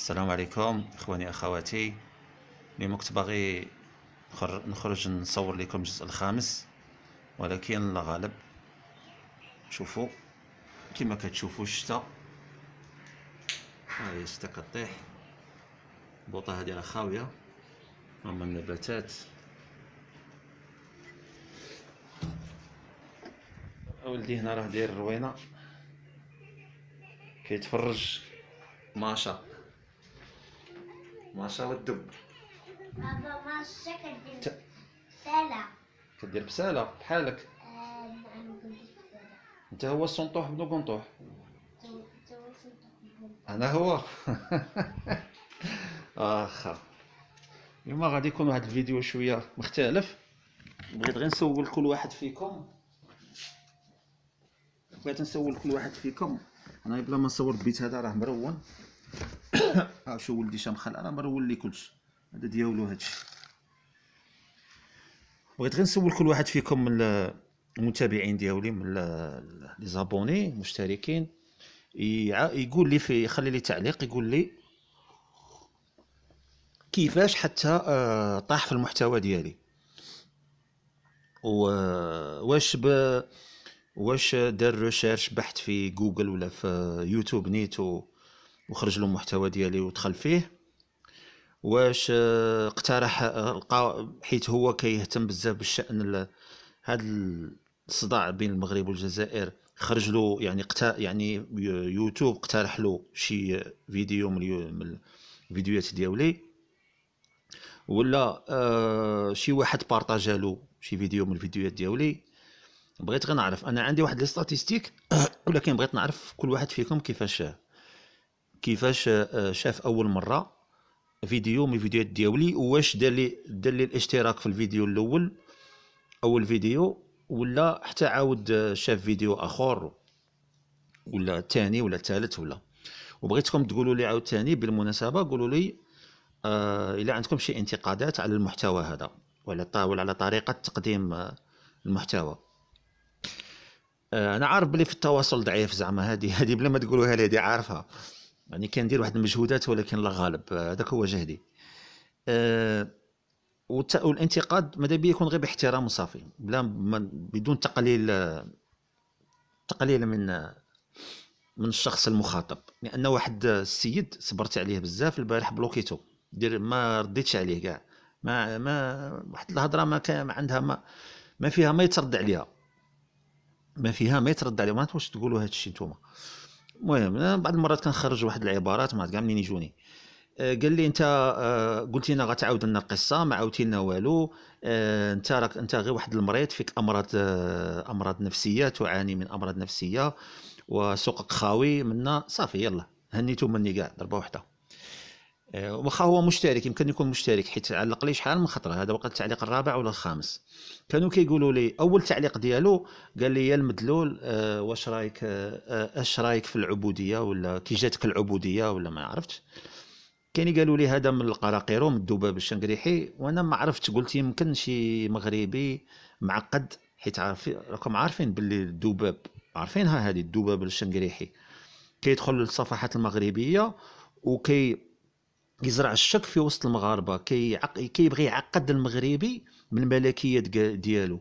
السلام عليكم اخواني اخواتي اليوم كنت باغي نخرج نصور لكم الجزء الخامس ولكن الغالب شوفوا كما كتشوفوا الشتا ها هي الشتا كطيح البوطه هذه راه خاويه هما النباتات ولدي هنا راه داير روينه كيتفرج ماشا ما شاء الله الدب بابا ما شكل ت... بسالة كدير بسالة بحالك آه، نعم، انت هو السنطوح بن قنطوح انا هو اخا اليوم غادي يكون واحد الفيديو شويه مختلف بغيت غير نسول كل واحد فيكم بغيت نسول كل واحد فيكم انا بلا ما نصور البيت هذا راه مرون ها شو ولدي شامخل انا مرول لي كلشي هذا ديالو هادشي بغيت غير نسول كل واحد فيكم من المتابعين ديالي من لي زابوني المشتركين يقول لي في يخلي لي تعليق يقول لي كيفاش حتى آه، طاح في المحتوى ديالي آه، واش ب واش دار ريسيرش بحث في جوجل ولا في يوتيوب نيت و وخرج له المحتوى ديالي ودخل فيه واش آه، اقترح آه، لقى حيت هو كيهتم بزاف بالشان هذا الصداع بين المغرب والجزائر خرج له يعني قتا يعني يوتيوب اقترح له شي فيديو من الفيديوهات ديالي ولا آه شي واحد بارطاجا له شي فيديو من الفيديوهات ديالي بغيت غنعرف انا عندي واحد لي ولكن بغيت نعرف كل واحد فيكم كيفاش كيفاش آه، شاف اول مره فيديو من الفيديوهات ديالي واش دار لي دار لي الاشتراك في الفيديو الاول اول فيديو ولا حتى عاود آه، شاف فيديو اخر ولا ثاني ولا ثالث ولا وبغيتكم تقولوا لي عاوتاني بالمناسبه قولوا لي آه الا عندكم شي انتقادات على المحتوى هذا ولا طاول على طريقه تقديم آه المحتوى آه انا عارف بلي في التواصل ضعيف زعما هذه هذه بلا ما تقولوها لي هذه عارفها يعني كندير واحد المجهودات ولكن الله غالب هذاك هو جهدي أه والانتقاد ماذا بيا يكون غير باحترام وصافي بلا بدون تقليل تقليل من من الشخص المخاطب لان واحد السيد صبرت عليه بزاف البارح بلوكيتو دير ما رديتش عليه كاع ما ما واحد الهضره ما كان عندها ما ما فيها ما يترد عليها ما فيها ما يترد عليها ما واش تقولوا هذا الشيء نتوما المهم انا بعض المرات كنخرج واحد العبارات ما عرفت كاع منين يجوني آه، قال لي انت آه، قلت لنا غتعاود لنا القصه ما عاودتي لنا والو آه، انت راك انت غير واحد المريض فيك امراض امراض نفسيه تعاني من امراض نفسيه وسوقك خاوي منا صافي يلا هنيتو مني كاع ضربه وحده آه، واخا هو مشترك يمكن يكون مشترك حيت علق لي شحال من خطره هذا وقت التعليق الرابع ولا الخامس كانوا كيقولوا لي اول تعليق ديالو قال لي يا المدلول آه واش رايك آه اش رايك في العبوديه ولا كي جاتك العبوديه ولا ما عرفتش كاين قالوا لي هذا من القراقيرو من الذباب الشنقريحي وانا ما عرفتش قلت يمكن شي مغربي معقد حيت عارفين راكم عارفين باللي الذباب عارفينها هذه الذباب الشنقريحي كيدخل للصفحات المغربيه وكي كيزرع الشك في وسط المغاربه كيعق... كيبغي يعقد المغربي من الملكيه ديالو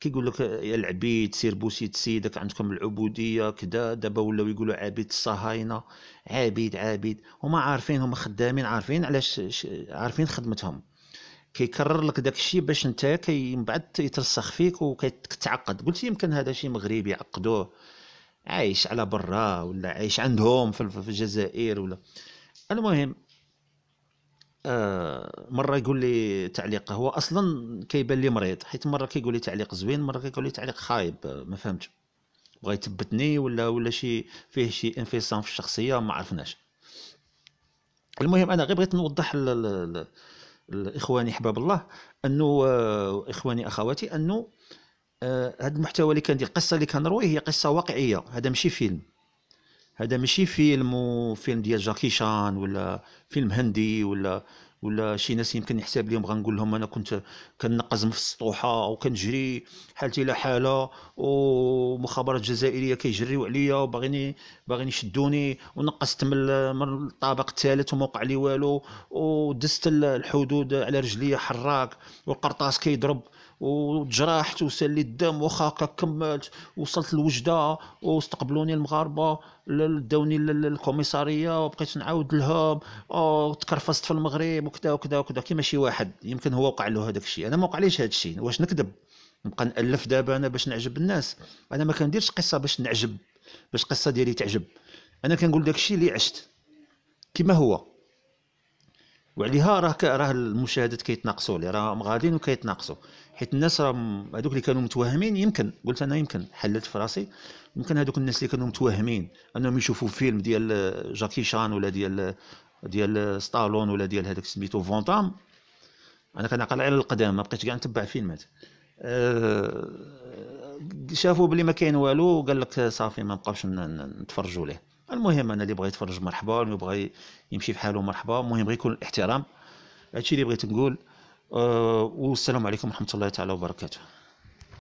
كيقول لك العبيد سير بوسيت سيدك عندكم العبوديه كذا دابا ولاو يقولوا عبيد الصهاينه عبيد عبيد هما عارفين هما خدامين عارفين علاش عارفين خدمتهم كيكرر لك داك الشيء باش انت كي من بعد يترسخ فيك وكتعقد قلت يمكن هذا شي مغربي عقدوه عايش على برا ولا عايش عندهم في الجزائر ولا المهم آه، مره يقول لي تعليق هو اصلا كيبان لي مريض حيت مره كيقول لي تعليق زوين مره كيقول لي تعليق خايب آه، ما فهمتش بغى يثبتني ولا ولا شي فيه شي انفصام في الشخصيه ما عرفناش المهم انا غير بغيت نوضح الاخواني احباب الله انه آه، اخواني اخواتي انه هذا المحتوى اللي كندير القصه اللي كنروي هي قصه واقعيه هذا ماشي فيلم هذا ماشي فيلم وفيلم ديال جاكي شان ولا فيلم هندي ولا ولا شي ناس يمكن يحسب لهم غنقول لهم انا كنت كنقزم في السطوحه وكنجري حالتي لا حاله ومخابرات جزائريه كيجريو عليا وباغيني باغيني يشدوني ونقصت من من الطابق الثالث وما وقع لي والو ودست الحدود على رجليا حراك والقرطاس كيضرب كي وتجرحت وسال لي الدم واخا هكا كملت وصلت لوجده واستقبلوني المغاربه داوني للكوميساريه وبقيت نعاود لهم آه، وتكرفست في المغرب وكذا وكذا وكذا كيما شي واحد يمكن هو وقع له هذاك الشيء انا ما وقعليش هذا الشيء واش نكذب نبقى نالف دابا انا باش نعجب الناس انا ما كنديرش قصه باش نعجب باش قصه ديالي تعجب انا كنقول داك الشيء اللي عشت كما هو وعليها راه راه المشاهدات كيتناقصوا لي راه غاديين وكيتناقصوا حيت الناس راه هذوك اللي كانوا متوهمين يمكن قلت انا يمكن حللت في راسي يمكن هذوك الناس اللي كانوا متوهمين انهم يشوفوا فيلم ديال جاكي شان ولا ديال ديال ستالون ولا ديال هذاك سميتو فونتام انا كنعقل على القدام ما بقيتش كاع نتبع فيلمات آه، شافوا بلي ما كاين والو قال لك صافي ما بقاوش نتفرجوا ليه المهم انا اللي بغى يتفرج مرحبا اللي بغى يمشي في حاله مرحبا المهم غير يكون الاحترام هادشي اللي بغيت نقول أه والسلام عليكم ورحمه الله تعالى وبركاته